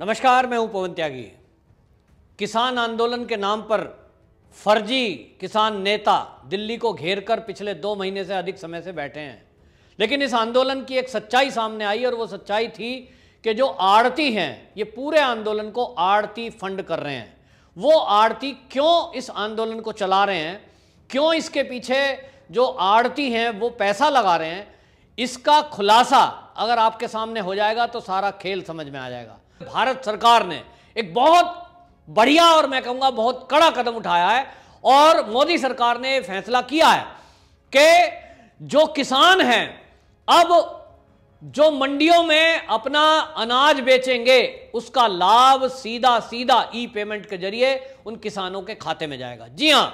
नमस्कार मैं हूं पवन त्यागी किसान आंदोलन के नाम पर फर्जी किसान नेता दिल्ली को घेर कर पिछले दो महीने से अधिक समय से बैठे हैं लेकिन इस आंदोलन की एक सच्चाई सामने आई और वो सच्चाई थी कि जो आड़ती हैं ये पूरे आंदोलन को आड़ती फंड कर रहे हैं वो आड़ती क्यों इस आंदोलन को चला रहे हैं क्यों इसके पीछे जो आड़ती हैं वो पैसा लगा रहे हैं इसका खुलासा अगर आपके सामने हो जाएगा तो सारा खेल समझ में आ जाएगा भारत सरकार ने एक बहुत बढ़िया और मैं कहूंगा बहुत कड़ा कदम उठाया है और मोदी सरकार ने फैसला किया है कि जो किसान हैं अब जो मंडियों में अपना अनाज बेचेंगे उसका लाभ सीधा सीधा ई पेमेंट के जरिए उन किसानों के खाते में जाएगा जी हां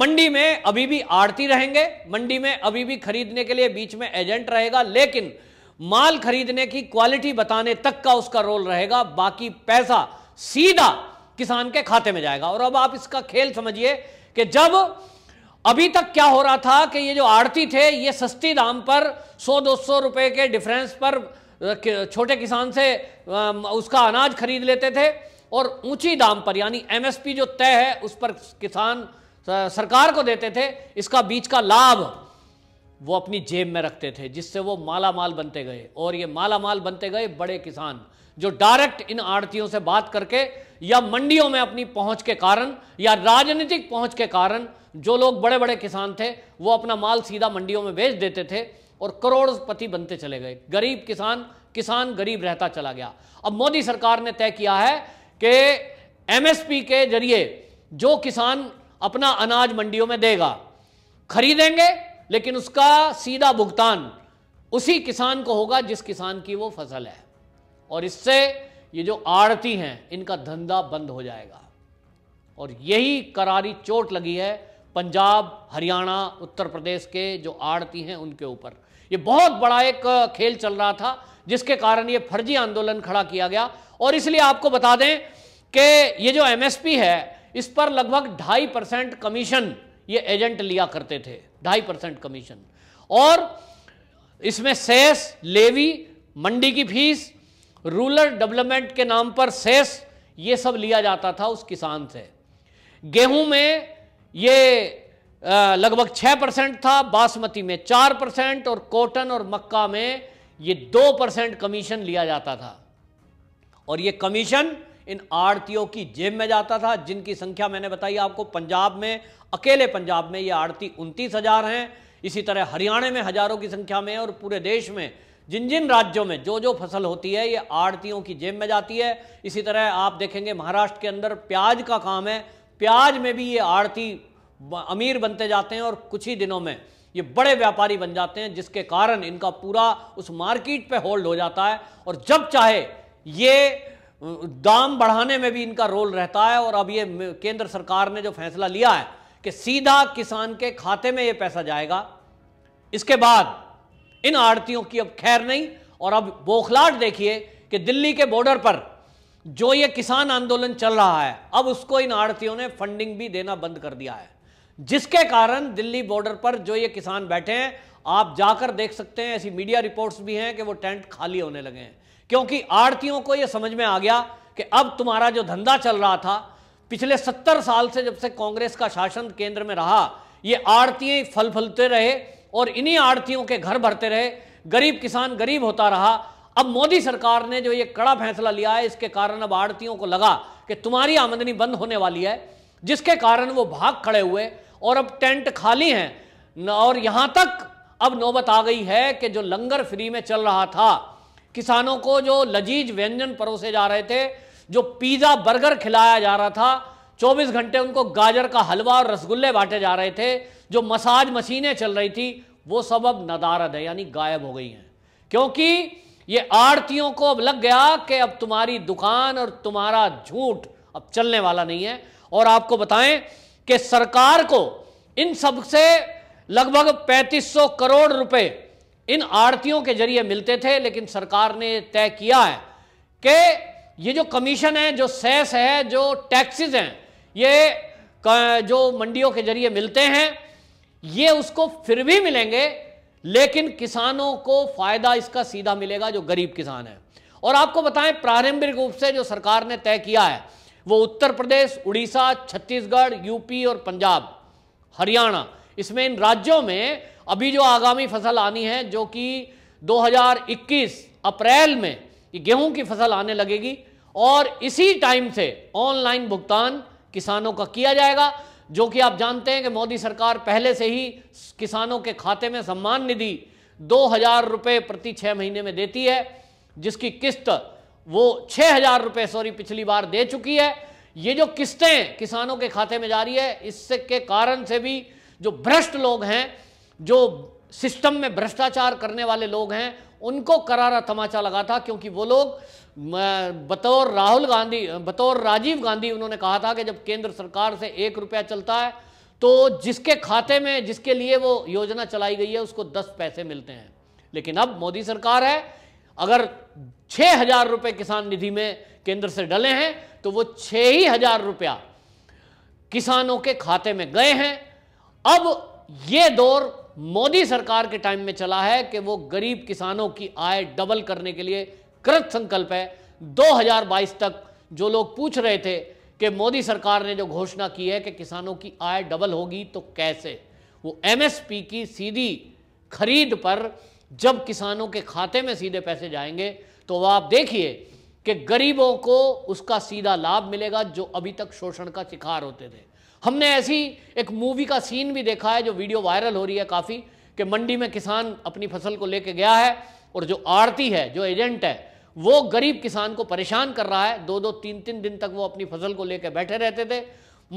मंडी में अभी भी आड़ती रहेंगे मंडी में अभी भी खरीदने के लिए बीच में एजेंट रहेगा लेकिन माल खरीदने की क्वालिटी बताने तक का उसका रोल रहेगा बाकी पैसा सीधा किसान के खाते में जाएगा और अब आप इसका खेल समझिए कि जब अभी तक क्या हो रहा था कि ये जो आड़ती थे ये सस्ती दाम पर 100-200 रुपए के डिफरेंस पर छोटे किसान से उसका अनाज खरीद लेते थे और ऊंची दाम पर यानी एमएसपी जो तय है उस पर किसान सरकार को देते थे इसका बीच का लाभ वो अपनी जेब में रखते थे जिससे वो माला माल बनते गए और ये माला माल बनते गए बड़े किसान जो डायरेक्ट इन आड़तियों से बात करके या मंडियों में अपनी पहुंच के कारण या राजनीतिक पहुंच के कारण जो लोग बड़े बड़े किसान थे वो अपना माल सीधा मंडियों में बेच देते थे और करोड़पति बनते चले गए गरीब किसान किसान गरीब रहता चला गया अब मोदी सरकार ने तय किया है कि एम के जरिए जो किसान अपना अनाज मंडियों में देगा खरीदेंगे लेकिन उसका सीधा भुगतान उसी किसान को होगा जिस किसान की वो फसल है और इससे ये जो आड़ती हैं इनका धंधा बंद हो जाएगा और यही करारी चोट लगी है पंजाब हरियाणा उत्तर प्रदेश के जो आड़ती हैं उनके ऊपर ये बहुत बड़ा एक खेल चल रहा था जिसके कारण ये फर्जी आंदोलन खड़ा किया गया और इसलिए आपको बता दें कि ये जो एमएसपी है इस पर लगभग ढाई परसेंट कमीशन ये एजेंट लिया करते थे ढाई परसेंट कमीशन और इसमें सेस लेवी मंडी की फीस रूरल डेवलपमेंट के नाम पर सेस ये सब लिया जाता था उस किसान से गेहूं में ये लगभग छः परसेंट था बासमती में चार परसेंट और कॉटन और मक्का में ये दो परसेंट कमीशन लिया जाता था और ये कमीशन इन आड़तियों की जेब में जाता था जिनकी संख्या मैंने बताई आपको पंजाब में अकेले पंजाब में ये आड़ती उनतीस हज़ार हैं इसी तरह हरियाणा में हज़ारों की संख्या में और पूरे देश में जिन जिन राज्यों में जो जो फसल होती है ये आड़तियों की जेब में जाती है इसी तरह आप देखेंगे महाराष्ट्र के अंदर प्याज का काम है प्याज में भी ये आड़ती अमीर बनते जाते हैं और कुछ ही दिनों में ये बड़े व्यापारी बन जाते हैं जिसके कारण इनका पूरा उस मार्केट पे होल्ड हो जाता है और जब चाहे ये दाम बढ़ाने में भी इनका रोल रहता है और अब ये केंद्र सरकार ने जो फैसला लिया है कि सीधा किसान के खाते में ये पैसा जाएगा इसके बाद इन आड़तियों की अब खैर नहीं और अब बोखलाट देखिए कि दिल्ली के बॉर्डर पर जो ये किसान आंदोलन चल रहा है अब उसको इन आड़तियों ने फंडिंग भी देना बंद कर दिया है जिसके कारण दिल्ली बॉर्डर पर जो ये किसान बैठे हैं आप जाकर देख सकते हैं ऐसी मीडिया रिपोर्ट्स भी हैं कि वो टेंट खाली होने लगे हैं क्योंकि आड़तियों को यह समझ में आ गया कि अब तुम्हारा जो धंधा चल रहा था पिछले सत्तर साल से जब से कांग्रेस का शासन केंद्र में रहा ये आड़ती फल फलते रहे और इन्हीं आड़तियों के घर भरते रहे गरीब किसान गरीब होता रहा अब मोदी सरकार ने जो ये कड़ा फैसला लिया है इसके कारण अब आड़तियों को लगा कि तुम्हारी आमदनी बंद होने वाली है जिसके कारण वो भाग खड़े हुए और अब टेंट खाली हैं और यहाँ तक अब नौबत आ गई है कि जो लंगर फ्री में चल रहा था किसानों को जो लजीज व्यंजन परोसे जा रहे थे जो पिज़्ज़ा बर्गर खिलाया जा रहा था 24 घंटे उनको गाजर का हलवा और रसगुल्ले बांटे जा रहे थे जो मसाज मशीनें चल रही थी वो सब अब नदारद है यानी गायब हो गई हैं क्योंकि ये आड़तियों को अब लग गया कि अब तुम्हारी दुकान और तुम्हारा झूठ अब चलने वाला नहीं है और आपको बताएं कि सरकार को इन सबसे लगभग पैंतीस करोड़ रुपए इन आड़तियों के जरिए मिलते थे लेकिन सरकार ने तय किया है कि ये जो कमीशन है जो सेस है जो टैक्सेस हैं ये जो मंडियों के जरिए मिलते हैं ये उसको फिर भी मिलेंगे लेकिन किसानों को फायदा इसका सीधा मिलेगा जो गरीब किसान है और आपको बताएं प्रारंभिक रूप से जो सरकार ने तय किया है वो उत्तर प्रदेश उड़ीसा छत्तीसगढ़ यूपी और पंजाब हरियाणा इसमें इन राज्यों में अभी जो आगामी फसल आनी है जो कि 2021 अप्रैल में गेहूं की फसल आने लगेगी और इसी टाइम से ऑनलाइन भुगतान किसानों का किया जाएगा जो कि आप जानते हैं कि मोदी सरकार पहले से ही किसानों के खाते में सम्मान निधि दो हजार रुपये प्रति छः महीने में देती है जिसकी किस्त वो छः हजार रुपये सॉरी पिछली बार दे चुकी है ये जो किस्तें किसानों के खाते में जा रही है इससे के कारण से भी जो भ्रष्ट लोग हैं जो सिस्टम में भ्रष्टाचार करने वाले लोग हैं उनको करारा तमाचा लगा था क्योंकि वो लोग बतौर राहुल गांधी बतौर राजीव गांधी उन्होंने कहा था कि जब केंद्र सरकार से एक रुपया चलता है तो जिसके खाते में जिसके लिए वो योजना चलाई गई है उसको दस पैसे मिलते हैं लेकिन अब मोदी सरकार है अगर छः हजार रुपये किसान निधि में केंद्र से डले हैं तो वो छः ही हजार रुपया किसानों के खाते में गए हैं अब ये दौर मोदी सरकार के टाइम में चला है कि वो गरीब किसानों की आय डबल करने के लिए कृत संकल्प है 2022 तक जो लोग पूछ रहे थे कि मोदी सरकार ने जो घोषणा की है कि किसानों की आय डबल होगी तो कैसे वो एमएसपी की सीधी खरीद पर जब किसानों के खाते में सीधे पैसे जाएंगे तो वह आप देखिए कि गरीबों को उसका सीधा लाभ मिलेगा जो अभी तक शोषण का शिकार होते थे हमने ऐसी एक मूवी का सीन भी देखा है जो वीडियो वायरल हो रही है काफ़ी कि मंडी में किसान अपनी फसल को लेके गया है और जो आरती है जो एजेंट है वो गरीब किसान को परेशान कर रहा है दो दो तीन तीन दिन तक वो अपनी फसल को लेकर बैठे रहते थे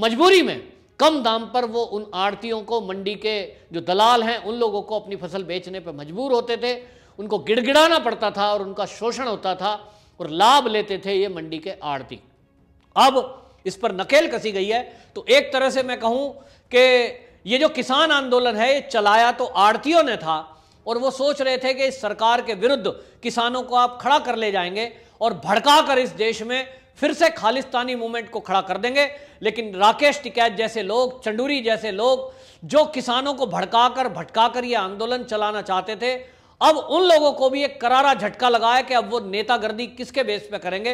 मजबूरी में कम दाम पर वो उन आड़तियों को मंडी के जो दलाल हैं उन लोगों को अपनी फसल बेचने पर मजबूर होते थे उनको गिड़गिड़ाना पड़ता था और उनका शोषण होता था और लाभ लेते थे ये मंडी के आड़ती अब इस पर नकेल कसी गई है तो एक तरह से मैं कहूं कि ये जो किसान आंदोलन है ये चलाया तो आड़तियों ने था और वो सोच रहे थे कि इस सरकार के विरुद्ध किसानों को आप खड़ा कर ले जाएंगे और भड़का कर इस देश में फिर से खालिस्तानी मूवमेंट को खड़ा कर देंगे लेकिन राकेश टिकैत जैसे लोग चंडूरी जैसे लोग जो किसानों को भड़काकर भटकाकर ये आंदोलन चलाना चाहते थे अब उन लोगों को भी एक करारा झटका लगा है कि अब वो नेतागर्दी किसके बेस पे करेंगे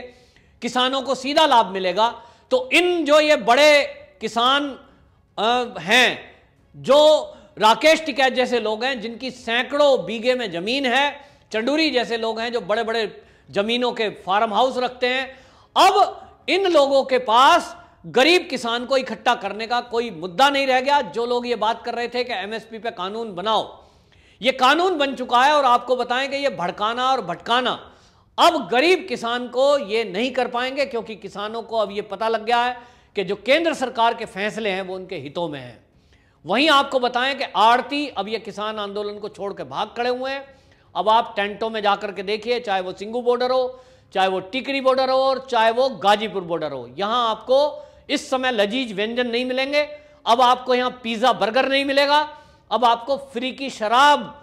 किसानों को सीधा लाभ मिलेगा तो इन जो ये बड़े किसान हैं जो राकेश टिकैत जैसे लोग हैं जिनकी सैकड़ों बीघे में जमीन है चंडूरी जैसे लोग हैं जो बड़े बड़े जमीनों के फार्म हाउस रखते हैं अब इन लोगों के पास गरीब किसान को इकट्ठा करने का कोई मुद्दा नहीं रह गया जो लोग ये बात कर रहे थे कि एमएसपी पे कानून बनाओ ये कानून बन चुका है और आपको बताएं कि ये भड़काना और भटकाना अब गरीब किसान को ये नहीं कर पाएंगे क्योंकि किसानों को अब ये पता लग गया है कि जो केंद्र सरकार के फैसले हैं वो उनके हितों में हैं वहीं आपको बताएं कि आरती अब ये किसान आंदोलन को छोड़ के भाग खड़े हुए हैं अब आप टेंटों में जाकर के देखिए चाहे वो सिंगू बॉर्डर हो चाहे वो टिकरी बॉर्डर हो और चाहे वो गाजीपुर बॉर्डर हो यहां आपको इस समय लजीज व्यंजन नहीं मिलेंगे अब आपको यहां पिज्जा बर्गर नहीं मिलेगा अब आपको फ्री की शराब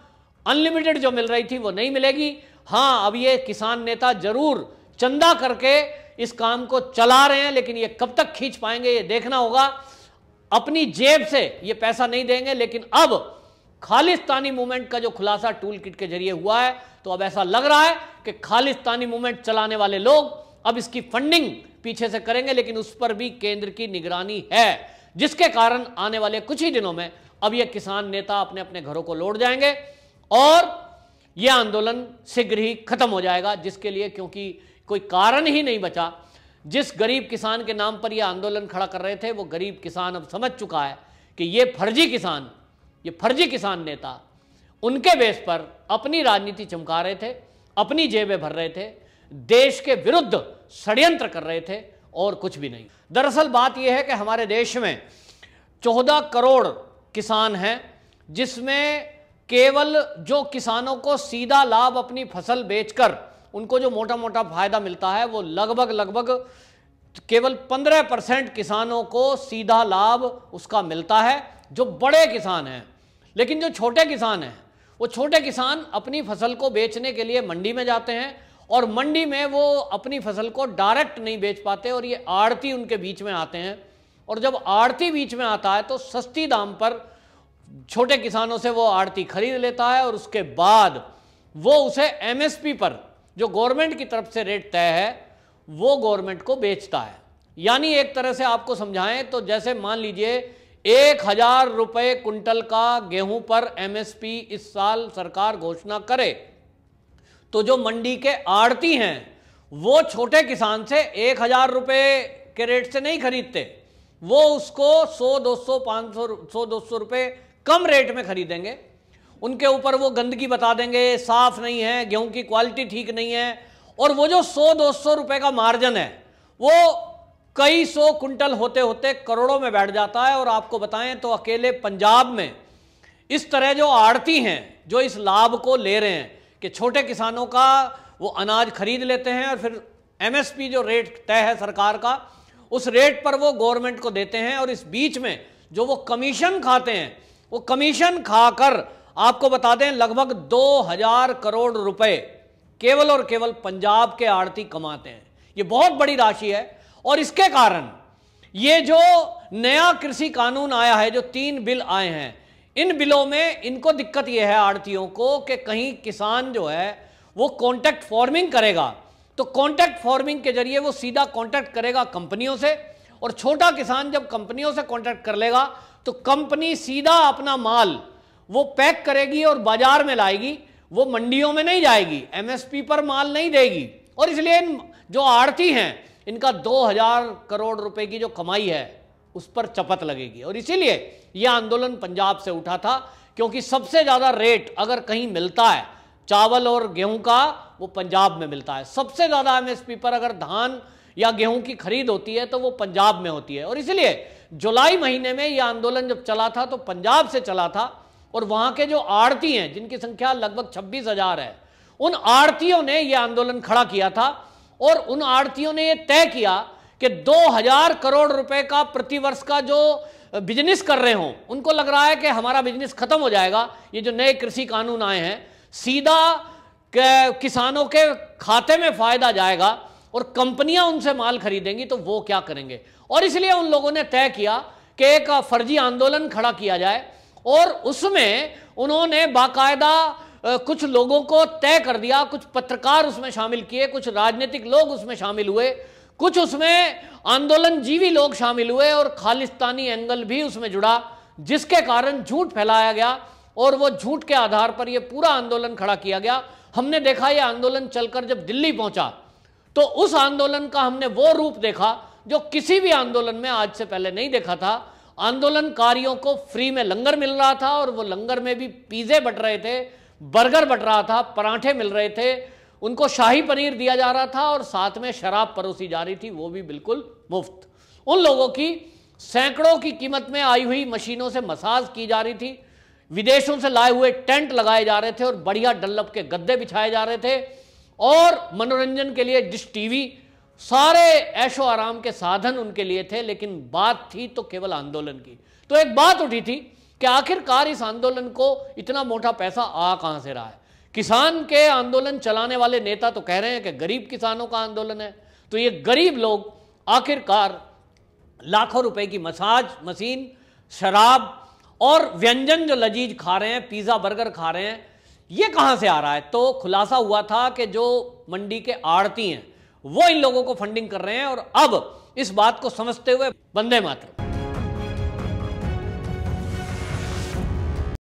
अनलिमिटेड जो मिल रही थी वो नहीं मिलेगी हाँ अब ये किसान नेता जरूर चंदा करके इस काम को चला रहे हैं लेकिन ये कब तक खींच पाएंगे ये देखना होगा अपनी जेब से ये पैसा नहीं देंगे लेकिन अब खालिस्तानी मूवमेंट का जो खुलासा टूल किट के जरिए हुआ है तो अब ऐसा लग रहा है कि खालिस्तानी मूवमेंट चलाने वाले लोग अब इसकी फंडिंग पीछे से करेंगे लेकिन उस पर भी केंद्र की निगरानी है जिसके कारण आने वाले कुछ ही दिनों में अब ये किसान नेता अपने अपने घरों को लौट जाएंगे और यह आंदोलन शीघ्र ही खत्म हो जाएगा जिसके लिए क्योंकि कोई कारण ही नहीं बचा जिस गरीब किसान के नाम पर यह आंदोलन खड़ा कर रहे थे वो गरीब किसान अब समझ चुका है कि ये फर्जी किसान ये फर्जी किसान नेता उनके बेस पर अपनी राजनीति चमका रहे थे अपनी जेबें भर रहे थे देश के विरुद्ध षड्यंत्र कर रहे थे और कुछ भी नहीं दरअसल बात यह है कि हमारे देश में चौदह करोड़ किसान हैं जिसमें केवल जो किसानों को सीधा लाभ अपनी फसल बेचकर उनको जो मोटा मोटा फायदा मिलता है वो लगभग लगभग केवल 15 परसेंट किसानों को सीधा लाभ उसका मिलता है जो बड़े किसान हैं लेकिन जो छोटे किसान हैं वो छोटे किसान अपनी फसल को बेचने के लिए मंडी में जाते हैं और मंडी में वो अपनी फसल को डायरेक्ट नहीं बेच पाते और ये आड़ती उनके बीच में आते हैं और जब आड़ती बीच में आता है तो सस्ती दाम पर छोटे किसानों से वो आड़ती खरीद लेता है और उसके बाद वो उसे एमएसपी पर जो गवर्नमेंट की तरफ से रेट तय है वो गवर्नमेंट को बेचता है यानी एक तरह से आपको समझाएं तो जैसे मान लीजिए एक हजार रुपये कुंटल का गेहूं पर एमएसपी इस साल सरकार घोषणा करे तो जो मंडी के आड़ती हैं वो छोटे किसान से एक हजार रुपये के रेट से नहीं खरीदते वो उसको सौ दो सौ पांच सौ सौ दो सौ रुपए कम रेट में खरीदेंगे उनके ऊपर वो गंदगी बता देंगे साफ नहीं है गेहूं की क्वालिटी ठीक नहीं है और वो जो सौ दो सौ रुपए का मार्जिन है वो कई सौ कुंटल होते होते करोड़ों में बैठ जाता है और आपको बताएं तो अकेले पंजाब में इस तरह जो आड़ती हैं जो इस लाभ को ले रहे हैं कि छोटे किसानों का वो अनाज खरीद लेते हैं और फिर एमएसपी जो रेट तय है सरकार का उस रेट पर वो गवर्नमेंट को देते हैं और इस बीच में जो वो कमीशन खाते हैं वो कमीशन खाकर आपको बता दें लगभग 2000 करोड़ रुपए केवल और केवल पंजाब के आड़ती कमाते हैं ये बहुत बड़ी राशि है और इसके कारण ये जो नया कृषि कानून आया है जो तीन बिल आए हैं इन बिलों में इनको दिक्कत यह है आड़तियों को कि कहीं किसान जो है वो कॉन्ट्रैक्ट फार्मिंग करेगा तो कॉन्ट्रैक्ट फार्मिंग के जरिए वो सीधा कॉन्ट्रैक्ट करेगा कंपनियों से और छोटा किसान जब कंपनियों से कॉन्ट्रैक्ट कर लेगा तो कंपनी सीधा अपना माल वो पैक करेगी और बाजार में लाएगी वो मंडियों में नहीं जाएगी एमएसपी पर माल नहीं देगी और इसलिए इन जो आड़ती हैं इनका 2000 करोड़ रुपए की जो कमाई है उस पर चपत लगेगी और इसीलिए यह आंदोलन पंजाब से उठा था क्योंकि सबसे ज़्यादा रेट अगर कहीं मिलता है चावल और गेहूं का वो पंजाब में मिलता है सबसे ज़्यादा एमएसपी पर अगर धान या गेहूं की खरीद होती है तो वो पंजाब में होती है और इसलिए जुलाई महीने में यह आंदोलन जब चला था तो पंजाब से चला था और वहां के जो आड़ती हैं जिनकी संख्या लगभग छब्बीस हजार है उन आड़तियों ने यह आंदोलन खड़ा किया था और उन आड़तियों ने यह तय किया कि 2000 करोड़ रुपए का प्रतिवर्ष का जो बिजनेस कर रहे हो उनको लग रहा है कि हमारा बिजनेस खत्म हो जाएगा ये जो नए कृषि कानून आए हैं सीधा किसानों के खाते में फायदा जाएगा और कंपनियां उनसे माल खरीदेंगी तो वो क्या करेंगे और इसलिए उन लोगों ने तय किया कि एक फर्जी आंदोलन खड़ा किया जाए और उसमें उन्होंने बाकायदा कुछ लोगों को तय कर दिया कुछ पत्रकार उसमें शामिल किए कुछ राजनीतिक लोग उसमें शामिल हुए कुछ उसमें आंदोलन जीवी लोग शामिल हुए और खालिस्तानी एंगल भी उसमें जुड़ा जिसके कारण झूठ फैलाया गया और वो झूठ के आधार पर यह पूरा आंदोलन खड़ा किया गया हमने देखा यह आंदोलन चलकर जब दिल्ली पहुंचा तो उस आंदोलन का हमने वो रूप देखा जो किसी भी आंदोलन में आज से पहले नहीं देखा था आंदोलनकारियों को फ्री में लंगर मिल रहा था और वो लंगर में भी पिज़्ज़े बट रहे थे बर्गर बट रहा था पराठे मिल रहे थे उनको शाही पनीर दिया जा रहा था और साथ में शराब परोसी जा रही थी वो भी बिल्कुल मुफ्त उन लोगों की सैकड़ों की कीमत में आई हुई मशीनों से मसाज की जा रही थी विदेशों से लाए हुए टेंट लगाए जा रहे थे और बढ़िया डल्लप के गद्दे बिछाए जा रहे थे और मनोरंजन के लिए डिश टीवी सारे ऐशो आराम के साधन उनके लिए थे लेकिन बात थी तो केवल आंदोलन की तो एक बात उठी थी कि आखिरकार इस आंदोलन को इतना मोटा पैसा आ कहां से रहा है किसान के आंदोलन चलाने वाले नेता तो कह रहे हैं कि गरीब किसानों का आंदोलन है तो ये गरीब लोग आखिरकार लाखों रुपए की मसाज मशीन शराब और व्यंजन जो लजीज खा रहे हैं पिज़्ज़ा बर्गर खा रहे हैं ये कहां से आ रहा है तो खुलासा हुआ था कि जो मंडी के आड़ती हैं वो इन लोगों को फंडिंग कर रहे हैं और अब इस बात को समझते हुए बंदे मात्र